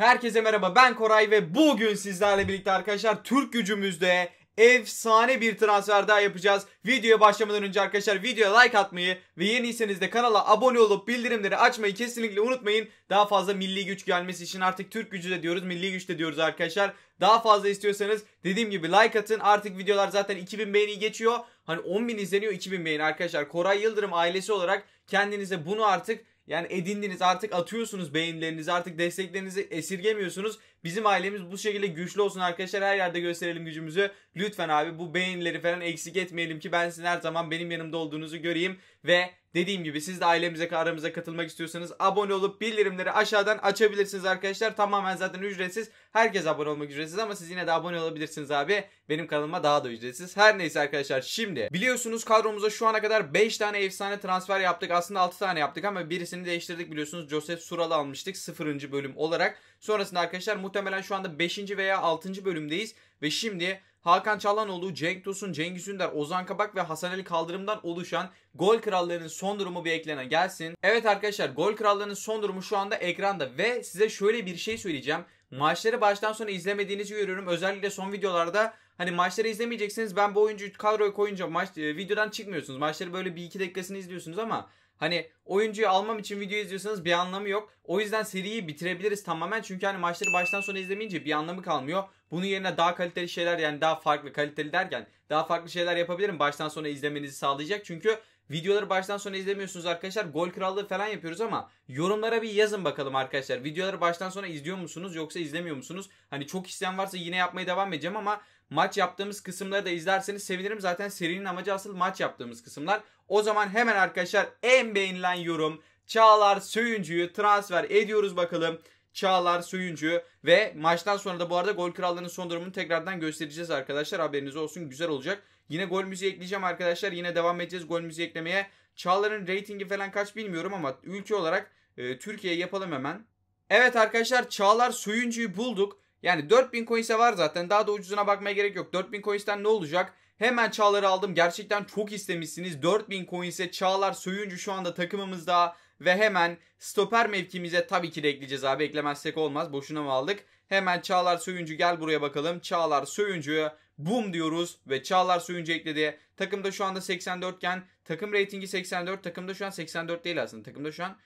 Herkese merhaba ben Koray ve bugün sizlerle birlikte arkadaşlar Türk gücümüzde efsane bir transfer daha yapacağız. Videoya başlamadan önce arkadaşlar videoya like atmayı ve yeniyseniz de kanala abone olup bildirimleri açmayı kesinlikle unutmayın. Daha fazla milli güç gelmesi için artık Türk gücü de diyoruz, milli güç de diyoruz arkadaşlar. Daha fazla istiyorsanız dediğim gibi like atın. Artık videolar zaten 2000 beğeni geçiyor. Hani 10.000 izleniyor 2000 beğeni arkadaşlar. Koray Yıldırım ailesi olarak kendinize bunu artık yani edindiniz artık atıyorsunuz beyinlerinizi artık desteklerinizi esirgemiyorsunuz. Bizim ailemiz bu şekilde güçlü olsun arkadaşlar. Her yerde gösterelim gücümüzü. Lütfen abi bu beğenileri falan eksik etmeyelim ki ben sizin her zaman benim yanımda olduğunuzu göreyim. Ve dediğim gibi siz de ailemize aramıza katılmak istiyorsanız abone olup bildirimleri aşağıdan açabilirsiniz arkadaşlar. Tamamen zaten ücretsiz. Herkes abone olmak ücretsiz ama siz yine de abone olabilirsiniz abi. Benim kanalıma daha da ücretsiz. Her neyse arkadaşlar şimdi biliyorsunuz kadromuza şu ana kadar 5 tane efsane transfer yaptık. Aslında 6 tane yaptık ama birisini değiştirdik biliyorsunuz. Joseph Sural'ı almıştık 0. bölüm olarak. Sonrasında arkadaşlar muhtemelen şu anda 5. veya 6. bölümdeyiz. Ve şimdi Hakan Çalhanoğlu, Cenk Tosun, Cengiz Ünder, Ozan Kabak ve Hasan Ali Kaldırım'dan oluşan gol krallarının son durumu bir ekrana gelsin. Evet arkadaşlar gol krallarının son durumu şu anda ekranda ve size şöyle bir şey söyleyeceğim. Maçları baştan sona izlemediğinizi görüyorum. Özellikle son videolarda hani maçları izlemeyeceksiniz. Ben bu oyuncu kadroya koyunca maç, e, videodan çıkmıyorsunuz. Maçları böyle bir iki dakikasını izliyorsunuz ama Hani oyuncuyu almam için video izliyorsanız bir anlamı yok. O yüzden seriyi bitirebiliriz tamamen. Çünkü hani maçları baştan sona izlemeyince bir anlamı kalmıyor. Bunun yerine daha kaliteli şeyler yani daha farklı kaliteli derken daha farklı şeyler yapabilirim. Baştan sona izlemenizi sağlayacak. Çünkü Videoları baştan sona izlemiyorsunuz arkadaşlar. Gol krallığı falan yapıyoruz ama yorumlara bir yazın bakalım arkadaşlar. Videoları baştan sona izliyor musunuz yoksa izlemiyor musunuz? Hani çok isteyen varsa yine yapmaya devam edeceğim ama maç yaptığımız kısımları da izlerseniz sevinirim. Zaten serinin amacı asıl maç yaptığımız kısımlar. O zaman hemen arkadaşlar en beğenilen yorum Çağlar Söyüncü'yü transfer ediyoruz bakalım. Çağlar Söyüncü ve maçtan sonra da bu arada gol krallığının son durumunu tekrardan göstereceğiz arkadaşlar. Haberiniz olsun güzel olacak. Yine gol müziği ekleyeceğim arkadaşlar. Yine devam edeceğiz gol müziği eklemeye. Çağlar'ın reytingi falan kaç bilmiyorum ama ülke olarak e, Türkiye yapalım hemen. Evet arkadaşlar Çağlar Soyuncu'yu bulduk. Yani 4000 coins'e var zaten. Daha da ucuzuna bakmaya gerek yok. 4000 coins'ten ne olacak? Hemen Çağlar'ı aldım. Gerçekten çok istemişsiniz. 4000 coins'e Çağlar Soyuncu şu anda takımımızda. Ve hemen stoper mevkimize tabii ki de ekleyeceğiz abi. Eklemezsek olmaz. Boşuna mı aldık? Hemen Çağlar Söyüncü gel buraya bakalım. Çağlar Söyüncü'ye boom diyoruz ve Çağlar Söyüncü ekledi. Takımda şu anda 84 iken takım reytingi 84. Takımda şu an 84 değil aslında. Takımda şu an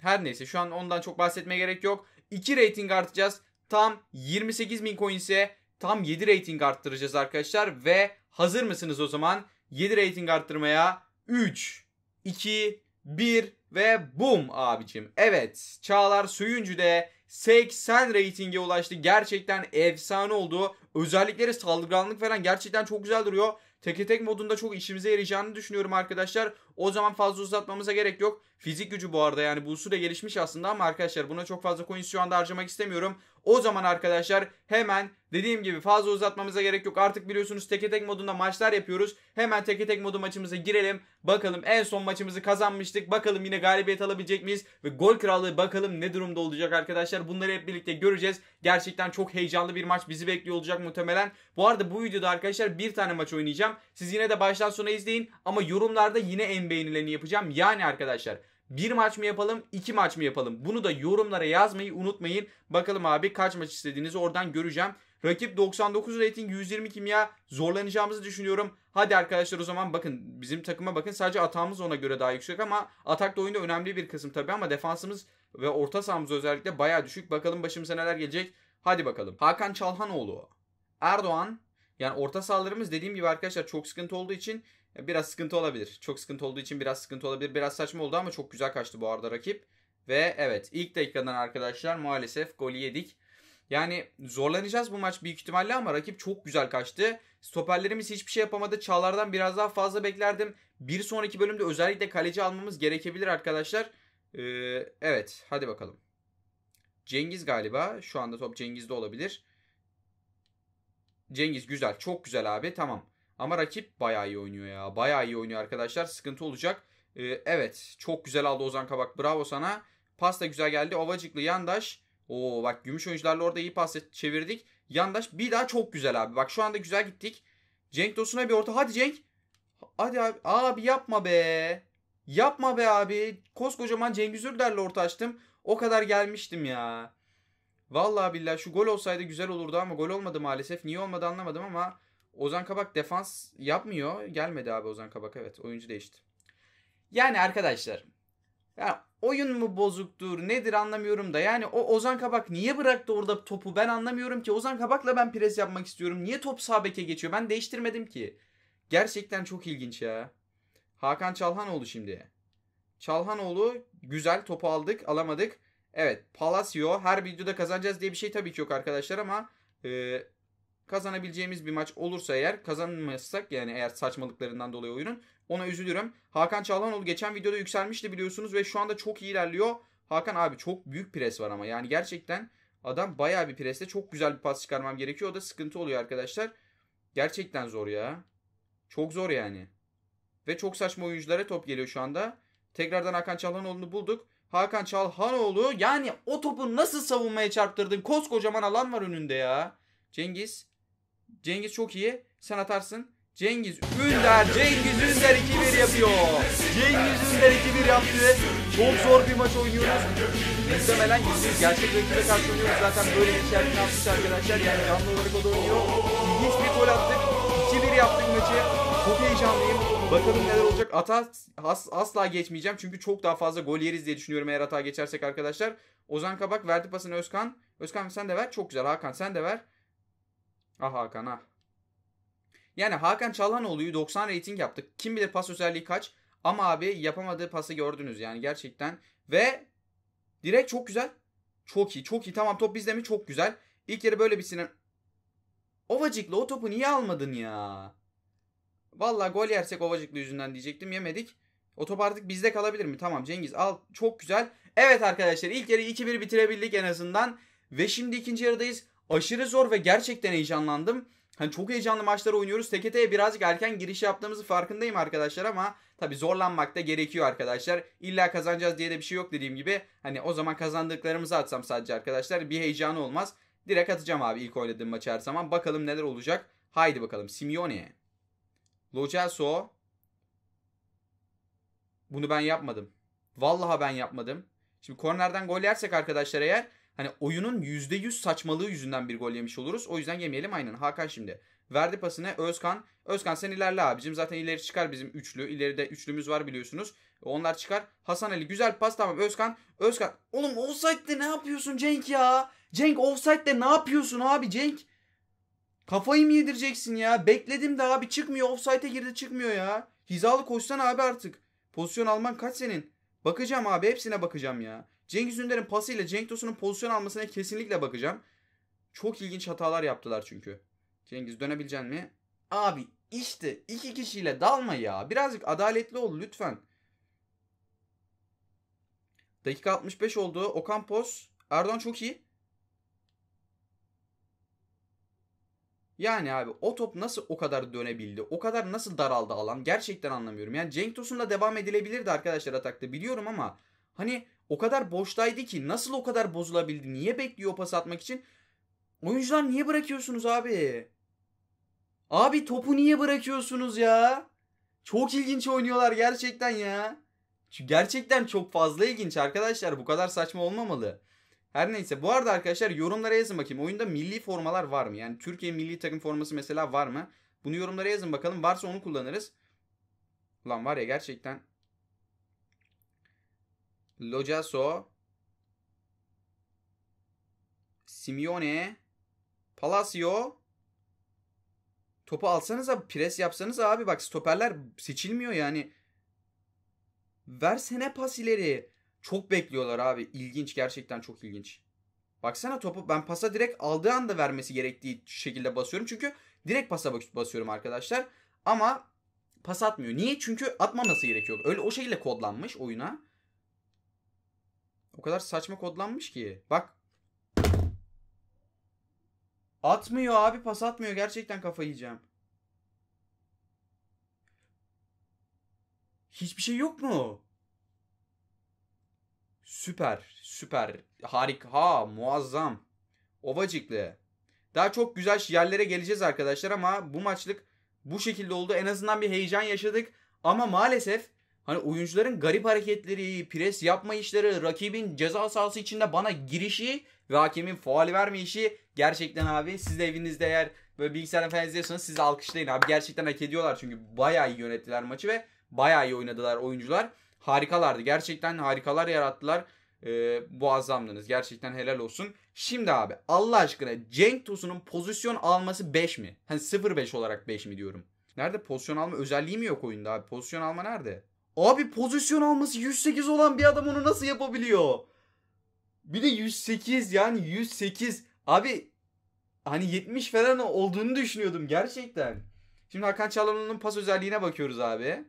her neyse şu an ondan çok bahsetmeye gerek yok. 2 rating artacağız. Tam 28 bin coins'e tam 7 rating arttıracağız arkadaşlar. Ve hazır mısınız o zaman? 7 rating arttırmaya 3, 2, 1 ve bum abicim. Evet Çağlar Söyüncü de 80 reytinge ulaştı. Gerçekten efsane oldu. Özellikleri saldırganlık falan gerçekten çok güzel duruyor. Teke tek modunda çok işimize yarayacağını düşünüyorum arkadaşlar. O zaman fazla uzatmamıza gerek yok. Fizik gücü bu arada yani bu da gelişmiş aslında ama arkadaşlar buna çok fazla coins şu anda harcamak istemiyorum. O zaman arkadaşlar hemen dediğim gibi fazla uzatmamıza gerek yok. Artık biliyorsunuz teke tek modunda maçlar yapıyoruz. Hemen teke tek modu maçımıza girelim. Bakalım en son maçımızı kazanmıştık. Bakalım yine galibiyet alabilecek miyiz? Ve gol krallığı bakalım ne durumda olacak arkadaşlar. Bunları hep birlikte göreceğiz. Gerçekten çok heyecanlı bir maç bizi bekliyor olacak muhtemelen. Bu arada bu videoda arkadaşlar bir tane maç oynayacağım. Siz yine de baştan sona izleyin. Ama yorumlarda yine en en beğenileni yapacağım. Yani arkadaşlar bir maç mı yapalım, iki maç mı yapalım? Bunu da yorumlara yazmayı unutmayın. Bakalım abi kaç maç istediğinizi oradan göreceğim. Rakip 99 rating 120 kimya zorlanacağımızı düşünüyorum. Hadi arkadaşlar o zaman bakın bizim takıma bakın. Sadece atağımız ona göre daha yüksek ama atakta oyunda önemli bir kısım tabi ama defansımız ve orta sahamız özellikle baya düşük. Bakalım başımıza neler gelecek. Hadi bakalım. Hakan Çalhanoğlu, Erdoğan yani orta sahalarımız dediğim gibi arkadaşlar çok sıkıntı olduğu için e, biraz sıkıntı olabilir. Çok sıkıntı olduğu için biraz sıkıntı olabilir. Biraz saçma oldu ama çok güzel kaçtı bu arada rakip. Ve evet ilk dakikadan arkadaşlar maalesef golü yedik. Yani zorlanacağız bu maç büyük ihtimalle ama rakip çok güzel kaçtı. Stoperlerimiz hiçbir şey yapamadı. Çağlar'dan biraz daha fazla beklerdim. Bir sonraki bölümde özellikle kaleci almamız gerekebilir arkadaşlar. Ee, evet hadi bakalım. Cengiz galiba. Şu anda top Cengiz'de olabilir. Cengiz güzel. Çok güzel abi. Tamam. Ama rakip bayağı iyi oynuyor ya. Bayağı iyi oynuyor arkadaşlar. Sıkıntı olacak. Ee, evet çok güzel aldı Ozan Kabak. Bravo sana. Pas da güzel geldi. Ovacıklı Yandaş. Oo bak gümüş oyuncularla orada iyi pas çevirdik. Yandaş bir daha çok güzel abi. Bak şu anda güzel gittik. Cenk Tosun'a bir orta. Hadi Cenk. Hadi abi. Abi yapma be. Yapma be abi. Koskocaman Cengiz Ürder'le orta açtım. O kadar gelmiştim ya. Vallahi billahi şu gol olsaydı güzel olurdu ama gol olmadı maalesef. Niye olmadı anlamadım ama Ozan Kabak defans yapmıyor. Gelmedi abi Ozan Kabak evet oyuncu değişti. Yani arkadaşlar yani oyun mu bozuktur nedir anlamıyorum da yani o Ozan Kabak niye bıraktı orada topu ben anlamıyorum ki. Ozan Kabak'la ben pres yapmak istiyorum. Niye top sağ beke geçiyor ben değiştirmedim ki. Gerçekten çok ilginç ya. Hakan Çalhanoğlu şimdi. Çalhanoğlu güzel topu aldık alamadık. Evet Palacio her videoda kazanacağız diye bir şey tabii ki yok arkadaşlar ama e, kazanabileceğimiz bir maç olursa eğer kazanmazsak yani eğer saçmalıklarından dolayı oyunun ona üzülürüm. Hakan Çalhanoğlu geçen videoda yükselmişti biliyorsunuz ve şu anda çok iyi ilerliyor. Hakan abi çok büyük pres var ama yani gerçekten adam baya bir preste çok güzel bir pas çıkarmam gerekiyor. O da sıkıntı oluyor arkadaşlar. Gerçekten zor ya. Çok zor yani. Ve çok saçma oyunculara top geliyor şu anda. Tekrardan Hakan Çalhanoğlu'nu bulduk. Hakan Çalhanoğlu yani o topu nasıl savunmaya çarptırdın? Koskocaman alan var önünde ya. Cengiz Cengiz çok iyi. Sen atarsın. Cengiz Ünder, Cengiz Ünder 2-1 yapıyor. Cengiz Ünder 2-1 yaptı çok zor bir maç oynuyoruz. Muhtemelen gideceğiz. Gerçek rakibe karşı oynuyoruz. Zaten böyle bir içeriden atmış arkadaşlar. Yani canlı olarak o da oynuyor. İlginç bir gol attık. 2-1 yaptık maçı. Çok heyecanlıyım. Bakalım neler olacak. Ata as, asla geçmeyeceğim. Çünkü çok daha fazla gol yeriz diye düşünüyorum eğer hata geçersek arkadaşlar. Ozan Kabak verdi pasını Özkan. Özkan sen de ver. Çok güzel Hakan sen de ver. Ah Hakan ah. Yani Hakan Çalhanoğlu'yu 90 rating yaptık. Kim bilir pas özelliği kaç. Ama abi yapamadığı pası gördünüz yani gerçekten. Ve direkt çok güzel. Çok iyi çok iyi. Tamam top bizde mi? Çok güzel. İlk yarı böyle bir sinir. Ovacıklı o topu niye almadın ya? Valla gol yersek Ovacıklı yüzünden diyecektim. Yemedik. O top artık bizde kalabilir mi? Tamam Cengiz al. Çok güzel. Evet arkadaşlar ilk yarı 2-1 bitirebildik en azından. Ve şimdi ikinci yarıdayız aşırı zor ve gerçekten heyecanlandım. Hani çok heyecanlı maçlar oynuyoruz. TKT'ye birazcık erken giriş yaptığımızı farkındayım arkadaşlar ama tabii zorlanmak da gerekiyor arkadaşlar. İlla kazanacağız diye de bir şey yok dediğim gibi. Hani o zaman kazandıklarımızı atsam sadece arkadaşlar bir heyecanı olmaz. Direkt atacağım abi ilk oynadığım maçı her zaman. Bakalım neler olacak. Haydi bakalım. Simeone. Lo Celso. Bunu ben yapmadım. Vallahi ben yapmadım. Şimdi kornerden gol yersek arkadaşlar eğer Hani oyunun %100 saçmalığı yüzünden bir gol yemiş oluruz. O yüzden yemeyelim aynen. Hakan şimdi. Verdi pasını Özkan. Özkan sen ilerle abicim. Zaten ileri çıkar bizim üçlü. İleride üçlümüz var biliyorsunuz. Onlar çıkar. Hasan Ali güzel pas tamam Özkan. Özkan. Oğlum offside'de ne yapıyorsun Cenk ya? Cenk offside'de ne yapıyorsun abi Cenk? Kafayı mı yedireceksin ya? Bekledim de abi çıkmıyor. Offside'e girdi çıkmıyor ya. Hizalı koşsan abi artık. Pozisyon alman kaç senin? Bakacağım abi hepsine bakacağım ya. Cengiz Ünder'in pasıyla Cenk Tosun'un pozisyon almasına kesinlikle bakacağım. Çok ilginç hatalar yaptılar çünkü. Cengiz dönebilecek mi? Abi işte iki kişiyle dalma ya. Birazcık adaletli ol lütfen. Dakika 65 oldu. Okan Poz. Erdoğan çok iyi. Yani abi o top nasıl o kadar dönebildi? O kadar nasıl daraldı alan? Gerçekten anlamıyorum. Yani Cenk Tosun'la devam edilebilirdi arkadaşlar atakta biliyorum ama hani o kadar boştaydı ki nasıl o kadar bozulabildi? Niye bekliyor pas atmak için? Oyuncular niye bırakıyorsunuz abi? Abi topu niye bırakıyorsunuz ya? Çok ilginç oynuyorlar gerçekten ya. Gerçekten çok fazla ilginç arkadaşlar. Bu kadar saçma olmamalı. Her neyse bu arada arkadaşlar yorumlara yazın bakayım. Oyunda milli formalar var mı? Yani Türkiye milli takım forması mesela var mı? Bunu yorumlara yazın bakalım. Varsa onu kullanırız. Lan var ya gerçekten Locaso, Simeone, Palacio. Topu alsanız abi pres yapsanız abi bak stoperler seçilmiyor yani. Versene pas ileri. Çok bekliyorlar abi. İlginç gerçekten çok ilginç. Baksana topu ben pasa direkt aldığı anda vermesi gerektiği şekilde basıyorum. Çünkü direkt pasa basıyorum arkadaşlar. Ama pas atmıyor. Niye? Çünkü atmaması gerekiyor. Öyle o şekilde kodlanmış oyuna. O kadar saçma kodlanmış ki. Bak. Atmıyor abi pas atmıyor. Gerçekten kafa yiyeceğim. Hiçbir şey yok mu? Süper. Süper. Harika. Muazzam. Ovacıklı. Daha çok güzel yerlere geleceğiz arkadaşlar ama bu maçlık bu şekilde oldu. En azından bir heyecan yaşadık. Ama maalesef Hani oyuncuların garip hareketleri, pres yapma işleri, rakibin ceza sahası içinde bana girişi ve hakemin faal verme işi gerçekten abi siz de evinizde eğer böyle bilgisayardan falan izliyorsanız siz alkışlayın abi. Gerçekten hak ediyorlar çünkü bayağı iyi yönettiler maçı ve bayağı iyi oynadılar oyuncular. Harikalardı. Gerçekten harikalar yarattılar. Ee, azamlınız Gerçekten helal olsun. Şimdi abi Allah aşkına Cenk Tosun'un pozisyon alması 5 mi? Hani 0-5 olarak 5 mi diyorum. Nerede pozisyon alma özelliği mi yok oyunda abi? Pozisyon alma nerede? Abi pozisyon alması 108 olan bir adam onu nasıl yapabiliyor? Bir de 108 yani 108. Abi hani 70 falan olduğunu düşünüyordum gerçekten. Şimdi Hakan Çalhanoğlu'nun pas özelliğine bakıyoruz abi.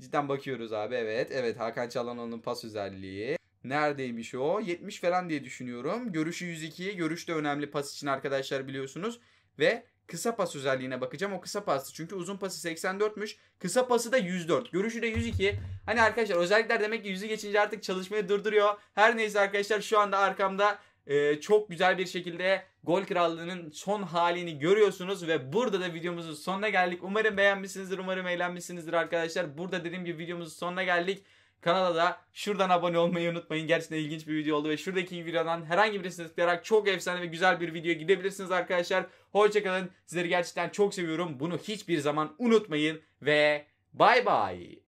Cidden bakıyoruz abi evet. Evet Hakan Çalhanoğlu'nun pas özelliği. Neredeymiş o? 70 falan diye düşünüyorum. Görüşü 102. Görüş de önemli pas için arkadaşlar biliyorsunuz. Ve kısa pas özelliğine bakacağım. O kısa pastı çünkü uzun pası 84'müş. Kısa pası da 104. Görüşü de 102. Hani arkadaşlar özellikler demek ki 100'ü geçince artık çalışmayı durduruyor. Her neyse arkadaşlar şu anda arkamda e, çok güzel bir şekilde gol krallığının son halini görüyorsunuz ve burada da videomuzun sonuna geldik. Umarım beğenmişsinizdir, umarım eğlenmişsinizdir arkadaşlar. Burada dediğim gibi videomuzun sonuna geldik. Kanala da şuradan abone olmayı unutmayın. Gerçekten ilginç bir video oldu ve şuradaki videodan herhangi birisini tıklayarak çok efsane ve güzel bir videoya gidebilirsiniz arkadaşlar. Hoşçakalın. Sizleri gerçekten çok seviyorum. Bunu hiçbir zaman unutmayın ve bay bay.